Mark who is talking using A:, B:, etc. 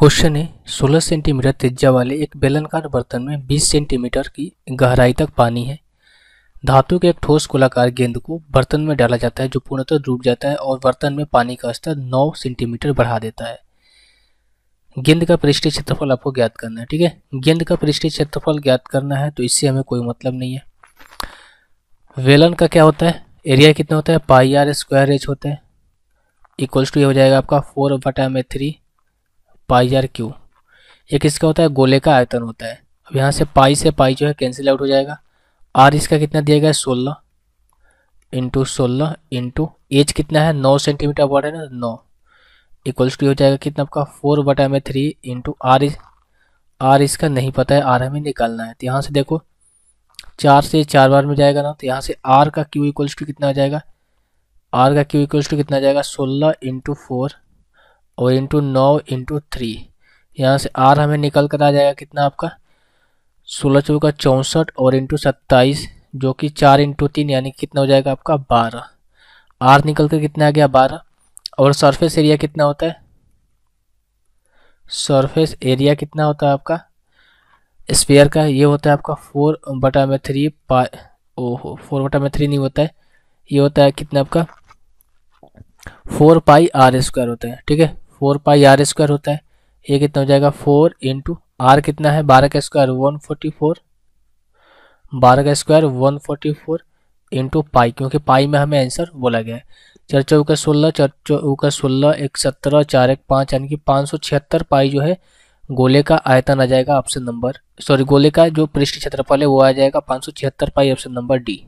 A: question है 16 centimetre त्रिज्या वाले एक बेलनकार बर्तन में 20 सेंटीमीटर की गहराई तक पानी है धातु के एक ठोस गोलाकार गेंद को बर्तन में डाला जाता है जो पूर्णतः डूब जाता है और बर्तन में पानी का स्तर 9 सेंटीमीटर बढ़ा देता है गेंद का पृष्ठीय क्षेत्रफल आपको ज्ञात करना है ठीक है गेंद का पृष्ठीय क्षेत्रफल ज्ञात करना है तो इससे हमें कोई मतलब नहीं है वेलन का क्या होता है एरिया कितना होता है पाई आर स्क्वायर एच होता है इक्वल्स टू ये हो जाएगा आपका फोर बटा में थ्री पाई आर क्यू ये किसका होता है गोले का आयतन होता है अब यहाँ से पाई से पाई जो है कैंसिल आउट हो जाएगा आर इसका कितना दिया गया है सोलह इंटू सोलह इंटू एज कितना है नौ सेंटीमीटर वर्ड है ना नौ इक्वल्स टू हो जाएगा कितना आपका फोर बटा में थ्री इंटू आर आर इसका नहीं पता है आर हमें निकालना है तो यहाँ से देखो चार से चार बार में जाएगा ना तो यहाँ से आर का क्यू इक्वल्स टू कितना आ जाएगा आर का क्यू इक्वल्स टू कितना आ जाएगा सोलह इंटू फोर और इंटू नौ इंटू थ्री यहाँ से आर हमें निकल कर आ जाएगा कितना आपका सोलह चौका चौंसठ और इंटू सत्ताईस जो कि चार इंटू तीन यानी कितना हो जाएगा आपका बारह आर निकल कर कितना आ गया बारह और सरफेस एरिया कितना होता है सरफेस एरिया कितना होता है आपका स्पेयर का ये होता है आपका फोर बटा में थ्री पा ओहो फोर बटा में थ्री नहीं होता है ये होता है कितना आपका फोर पाई आर स्क्वायर होता है ठीक है फोर पाई आर स्क्वायर होता है ये कितना हो जाएगा फोर इंटू आर कितना है बारह का स्क्वायर वन फोर्टी फोर बारह का square one forty four into pi क्योंकि पाई में हमें आंसर बोला गया है चार चौ का सोलह चार चौ का सोलह एक सत्रह चार एक पाँच यानी कि पाँच सौ छिहत्तर पाई जो है गोले का आयतन आ जाएगा ऑप्शन नंबर सॉरी गोले का जो पृष्ठ क्षेत्रफल है वो आ जाएगा पाँच सौ छिहत्तर पाई ऑप्शन नंबर डी